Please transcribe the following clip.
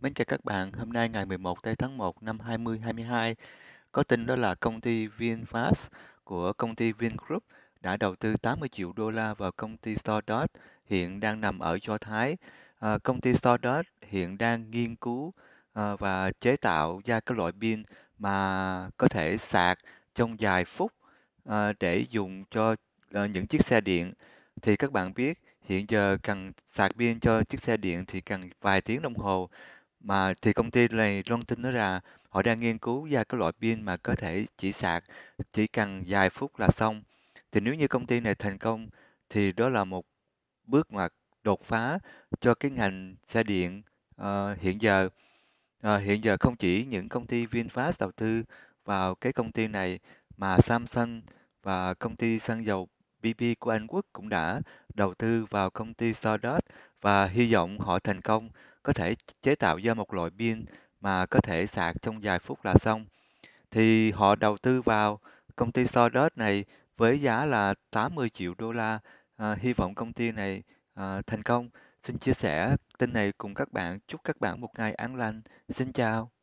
Mến chào các bạn, hôm nay ngày 11 tháng 1 năm 2022, có tin đó là công ty VinFast của công ty Vingroup đã đầu tư 80 triệu đô la vào công ty Stardust hiện đang nằm ở Do Thái. À, công ty Stardust hiện đang nghiên cứu à, và chế tạo ra các loại pin mà có thể sạc trong vài phút à, để dùng cho à, những chiếc xe điện. Thì các bạn biết hiện giờ cần sạc pin cho chiếc xe điện thì cần vài tiếng đồng hồ mà thì công ty này loan tin nói là họ đang nghiên cứu ra cái loại pin mà có thể chỉ sạc chỉ cần vài phút là xong. Thì nếu như công ty này thành công thì đó là một bước ngoặt đột phá cho cái ngành xe điện uh, hiện giờ. Uh, hiện giờ không chỉ những công ty VinFast đầu tư vào cái công ty này mà Samsung và công ty xăng dầu BP của Anh Quốc cũng đã đầu tư vào công ty Stardust và hy vọng họ thành công có thể chế tạo ra một loại pin mà có thể sạc trong vài phút là xong. Thì họ đầu tư vào công ty Stardust này với giá là 80 triệu đô la. À, hy vọng công ty này à, thành công. Xin chia sẻ tin này cùng các bạn. Chúc các bạn một ngày an lành. Xin chào.